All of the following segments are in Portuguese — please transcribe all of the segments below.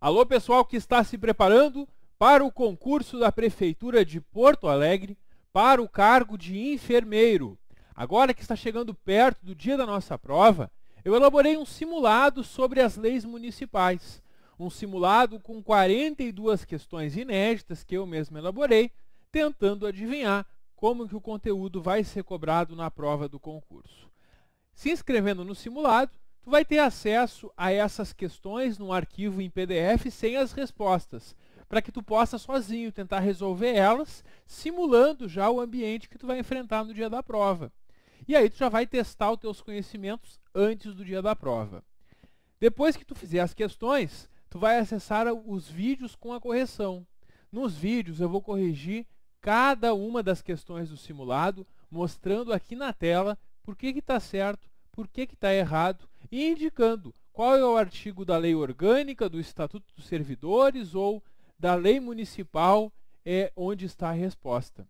Alô, pessoal que está se preparando para o concurso da Prefeitura de Porto Alegre para o cargo de enfermeiro. Agora que está chegando perto do dia da nossa prova, eu elaborei um simulado sobre as leis municipais. Um simulado com 42 questões inéditas que eu mesmo elaborei, tentando adivinhar como que o conteúdo vai ser cobrado na prova do concurso. Se inscrevendo no simulado, Tu vai ter acesso a essas questões num arquivo em PDF sem as respostas, para que tu possa sozinho tentar resolver elas, simulando já o ambiente que tu vai enfrentar no dia da prova. E aí tu já vai testar os teus conhecimentos antes do dia da prova. Depois que tu fizer as questões, tu vai acessar os vídeos com a correção. Nos vídeos eu vou corrigir cada uma das questões do simulado, mostrando aqui na tela por que está certo, por que está errado e indicando qual é o artigo da lei orgânica, do Estatuto dos Servidores ou da lei municipal é onde está a resposta.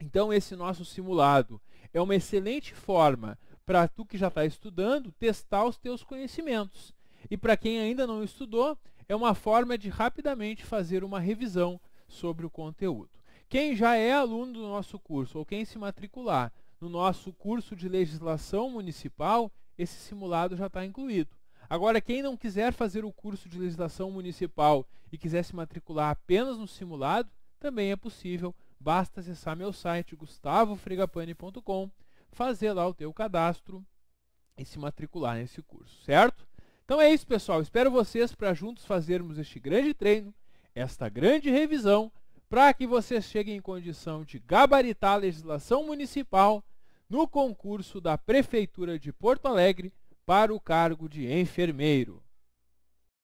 Então, esse nosso simulado é uma excelente forma para tu que já está estudando testar os teus conhecimentos. E para quem ainda não estudou, é uma forma de rapidamente fazer uma revisão sobre o conteúdo. Quem já é aluno do nosso curso ou quem se matricular no nosso curso de legislação municipal, esse simulado já está incluído. Agora, quem não quiser fazer o curso de legislação municipal e quiser se matricular apenas no simulado, também é possível. Basta acessar meu site gustavofregapane.com, fazer lá o teu cadastro e se matricular nesse curso, certo? Então é isso, pessoal. Espero vocês para juntos fazermos este grande treino, esta grande revisão, para que vocês cheguem em condição de gabaritar a legislação municipal no concurso da Prefeitura de Porto Alegre para o cargo de enfermeiro.